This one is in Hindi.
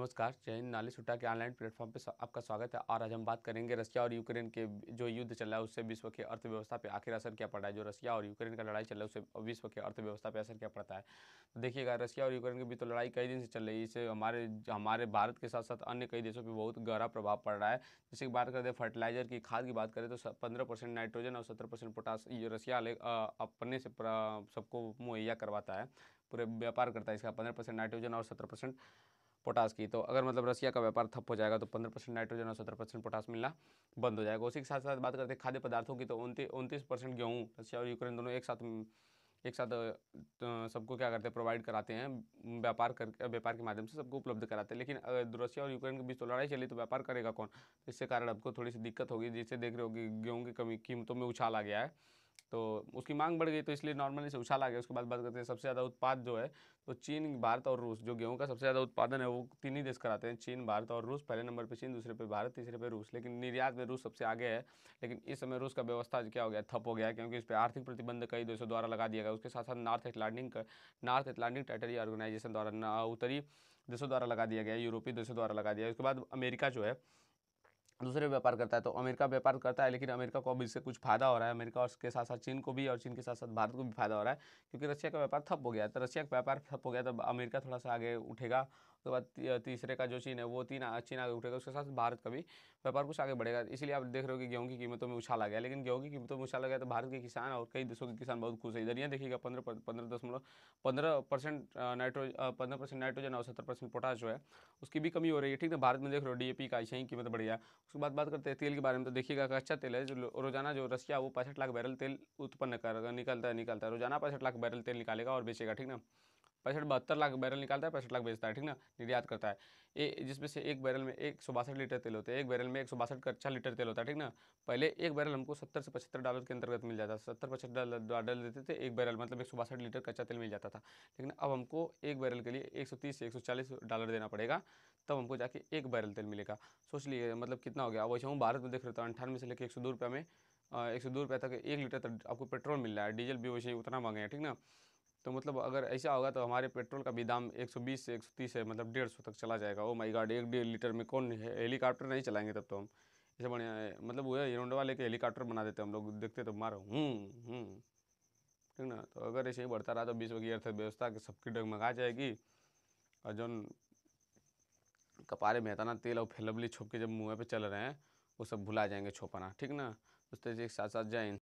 नमस्कार चैन नाली सुट्टा के ऑनलाइन प्लेटफॉर्म पर आपका स्वागत है और आज हम बात करेंगे रशिया और यूक्रेन के जो युद्ध चल रहा है उससे विश्व के अर्थव्यवस्था पे आखिर असर क्या पड़ा है जो रशिया और यूक्रेन का लड़ाई चल रहा है उससे विश्व के अर्थव्यवस्था पे असर क्या पड़ता है तो देखिएगा रशिया और यूक्रेन के बीच तो लड़ाई कई दिन से चल रही है इससे हमारे हमारे भारत के साथ साथ अन्य कई देशों पर बहुत गहरा प्रभाव पड़ रहा है जैसे कि बात करते तो फर्टिलाइजर की खाद की बात करें तो पंद्रह नाइट्रोजन और सत्रह पोटास रशिया अपने से सबको मुहैया करवाता है पूरे व्यापार करता है इसका पंद्रह नाइट्रोजन और सत्रह पोटास की तो अगर मतलब रसिया का व्यापार थप हो जाएगा तो पंद्रह परसेंट नाइट्रोजन और सत्रह परसेंट पोटास मिलना बंद हो जाएगा उसी के साथ साथ बात करते हैं खाद्य पदार्थों की तो उनतीस परसेंट गेहूँ रसिया और यूक्रेन दोनों एक साथ एक साथ तो सबको क्या करते हैं प्रोवाइड कराते हैं व्यापार कर व्यापार के माध्यम से सबको उपलब्ध कराते हैं लेकिन अगर रसिया और यूक्रेन के बीच तो लड़ाई चली तो व्यापार करेगा कौन तो इससे कारण आपको थोड़ी सी दिक्कत होगी जिससे देख रहे होगी गेहूँ की कमी कीमतों में उछाल आ गया है तो उसकी मांग बढ़ गई तो इसलिए नॉर्मली उछाल आ गया उसके बाद बात करते हैं सबसे ज़्यादा उत्पाद जो है तो चीन भारत और रूस जो गेहूं का सबसे ज़्यादा उत्पादन है वो तीन ही देश कराते हैं चीन भारत और रूस पहले नंबर पर चीन दूसरे पर भारत तीसरे पे रूस लेकिन निर्यात में रूस सबसे आगे है लेकिन इस समय रूस का व्यवस्था क्या हो गया ठप हो गया क्योंकि इस पर आर्थिक प्रतिबंध कई देशों द्वारा लगा दिया गया उसके साथ साथ North Atlantic North Atlantic treaty organisation द्वारा उत्तरी देशों द्वारा लगा दिया गया यूरोपीय देशों द्वारा लगा दिया उसके बाद अमेरिका जो है दूसरे व्यापार करता है तो अमेरिका व्यापार करता है लेकिन अमेरिका को भी इससे कुछ फायदा हो रहा है अमेरिका और उसके साथ साथ चीन को भी और चीन के साथ साथ भारत को भी फायदा हो रहा है क्योंकि रशिया का व्यापार ठप हो गया है तो रशिया का व्यापार ठप हो गया तो अमेरिका थोड़ा सा आगे उठेगा उसके तो बाद तीसरे का जो चीन है वो तीन चीन आगे उठेगा उसके साथ भारत का भी व्यापार कुछ आगे बढ़ेगा इसलिए आप देख रहे हो कि गेहूँ की कीमतों में उछाल आ गया लेकिन गेहूँ की कीमतों में उछाल आ गया तो भारत के किसान और कई देशों के किसान बहुत खुश है इधर यहाँ देखिएगा पंद्रह पंद्रह दशमलव पंद्रह परसेंट नाइट्रोजन पंद्रह परसेंट नाइट्रोजन और सत्तर परसेंट पोटास जो है उसकी भी कमी हो रही है ठीक है भारत में देख रहे हो पी का ही कीमत बढ़ गया उसके बाद बात करते हैं तेल के बारे में तो देखिएगा कच्चा तेल है जो रोजाना जो रसिया वो पैंसठ लाख बैरल तेल उत्पन्न कर निकलता है निकलता है रोजाना पैंसठ लाख बैरल तेल निकालेगा और बेचेगा ठीक ना पैंसठ बहत्तर लाख बैरल निकालता है पैंसठ लाख बेचता है ठीक ना निर्यात करता है ए जिसमें से एक बैरल में एक सौ बासठ लीटर तेल होता है एक बैरल में एक सौ बासठ अच्छा लीटर तेल होता है ठीक ना पहले एक बैरल हमको सत्तर से पचहत्तर डॉलर के अंतर्गत मिल जाता था सत्तर पचहत्तर डॉलर देते थे एक बैरल मतलब एक सौ बासठ लीटर कच्चा तेल मिल जाता था लेकिन अब हमको एक बैरल के लिए एक सौ तीस से एक सौ चालीस डॉलर देना पड़ेगा तब हमको जाके एक बैरल तेल मिलेगा सोच लिए मतलब कितना हो गया वैसे हम भारत में देख रहे थे तो अंठानवे से लेकर एक सौ दो रुपये में एक सौ दो रुपये तक एक लीटर तक आपको पेट्रोल मिल रहा है डीजल भी वैसे ही उतना महंगा हैं ठीक ना तो मतलब अगर ऐसा होगा तो हमारे पेट्रोल का भी दाम 120 से 130 है मतलब डेढ़ सौ तक चला जाएगा ओ माय गॉड एक डेढ़ लीटर में कौन हेलीकॉप्टर नहीं चलाएंगे तब तो हम ऐसे बढ़िया मतलब वो हिरोंडवा लेके हेलीकॉप्टर बना देते हम लोग देखते तो मारो हूँ हम्म, हम्म। ठीक ना तो अगर ऐसे ही बढ़ता रहा तो बीस की अर्थव्यवस्था सबकी डगमगा जाएगी और जो कपारे मेहताना तेल और फेलबली छुप के जब मुँह पे चल रहे हैं वो सब भुला जाएंगे छोपाना ठीक ना उसके साथ साथ जाए